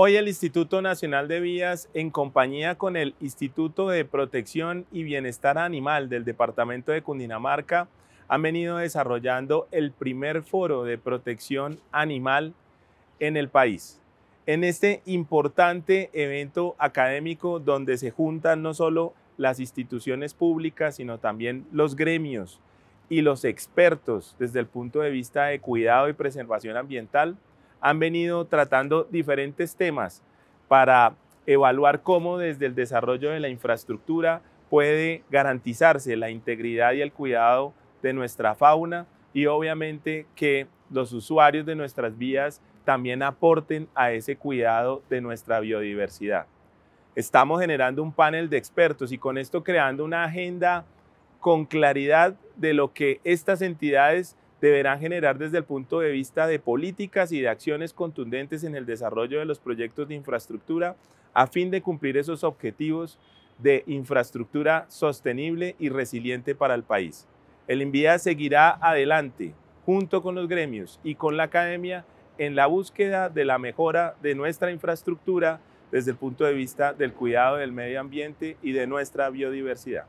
Hoy el Instituto Nacional de Vías, en compañía con el Instituto de Protección y Bienestar Animal del Departamento de Cundinamarca, han venido desarrollando el primer foro de protección animal en el país. En este importante evento académico donde se juntan no solo las instituciones públicas, sino también los gremios y los expertos desde el punto de vista de cuidado y preservación ambiental, han venido tratando diferentes temas para evaluar cómo desde el desarrollo de la infraestructura puede garantizarse la integridad y el cuidado de nuestra fauna y obviamente que los usuarios de nuestras vías también aporten a ese cuidado de nuestra biodiversidad. Estamos generando un panel de expertos y con esto creando una agenda con claridad de lo que estas entidades deberán generar desde el punto de vista de políticas y de acciones contundentes en el desarrollo de los proyectos de infraestructura a fin de cumplir esos objetivos de infraestructura sostenible y resiliente para el país. El INVIA seguirá adelante junto con los gremios y con la academia en la búsqueda de la mejora de nuestra infraestructura desde el punto de vista del cuidado del medio ambiente y de nuestra biodiversidad.